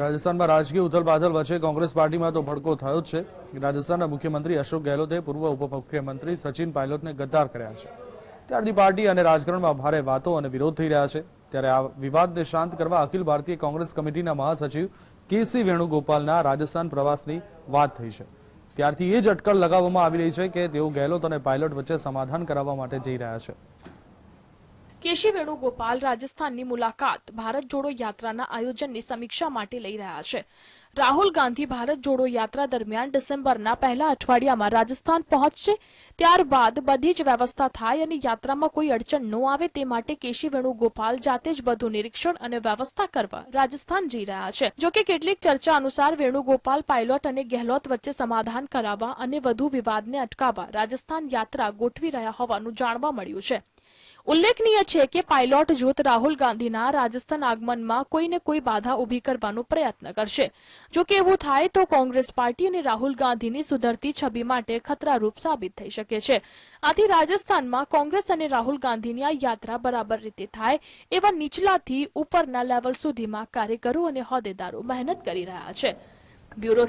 રાજસ્થાનમાં રાજકીય ઉથલપાથલ વચ્ચે કોંગ્રેસ પાર્ટીમાં તો ભડકો થયો જ છે રાજસ્થાનના મુખ્યમંત્રી અશોક ગહેલોતે પૂર્વ ઉપમુખ્યમંત્રી સચિન પાયલોટને ગદ્દાર કર્યા છે ત્યારથી પાર્ટી અને રાજકારણમાં ભારે વાતો અને વિરોધ થઈ રહ્યા છે ત્યારે આ વિવાદને શાંત કરવા અખિલ ભારતીય કોંગ્રેસ કમિટીના મહાસચિવ કેસી વેણુગોપાલના રાજસ્થાન પ્રવાસની વાત થઈ છે ત્યારથી એ જ અટકળ લગાવવામાં આવી રહી છે કે તેઓ ગહેલોત અને પાયલોટ વચ્ચે સમાધાન કરાવવા માટે જઈ રહ્યા છે કેશી વેણુ ગોપાલ રાજસ્થાનની મુલાકાત ભારત જોડો યાત્રાના આયોજનની સમીક્ષા માટે લઈ રહ્યા છે રાહુલ ગાંધી ભારત જોડો યાત્રા દરમિયાન ડિસેમ્બરના પહેલા અઠવાડિયામાં રાજસ્થાન પહોંચશે ત્યારબાદ બધી જ વ્યવસ્થા થાય અને યાત્રામાં કોઈ અડચણ ન આવે તે માટે કેશી વેણુગોપાલ જાતે જ બધું નિરીક્ષણ અને વ્યવસ્થા કરવા રાજસ્થાન જઈ રહ્યા છે જોકે કેટલીક ચર્ચા અનુસાર વેણુગોપાલ પાયલોટ અને ગેહલોત વચ્ચે સમાધાન કરાવવા અને વધુ વિવાદને અટકાવવા રાજસ્થાન યાત્રા ગોઠવી રહ્યા હોવાનું જાણવા મળ્યું છે ઉલ્લેખનીય છે કે પાયલોટ જૂથ રાહુલ ગાંધીના રાજસ્થાન આગમનમાં કોઈને કોઈ બાધા ઊભી કરવાનો પ્રયત્ન કરશે જો એવું થાય તો કોંગ્રેસ પાર્ટી અને રાહુલ ગાંધીની સુધરતી છબી માટે ખતરારૂપ સાબિત થઈ શકે છે આથી રાજસ્થાનમાં કોંગ્રેસ અને રાહુલ ગાંધીની આ યાત્રા બરાબર રીતે થાય એવા નીચલાથી ઉપરના લેવલ સુધીમાં કાર્યકરો અને હોદ્દેદારો મહેનત કરી રહ્યા છે બ્યુરો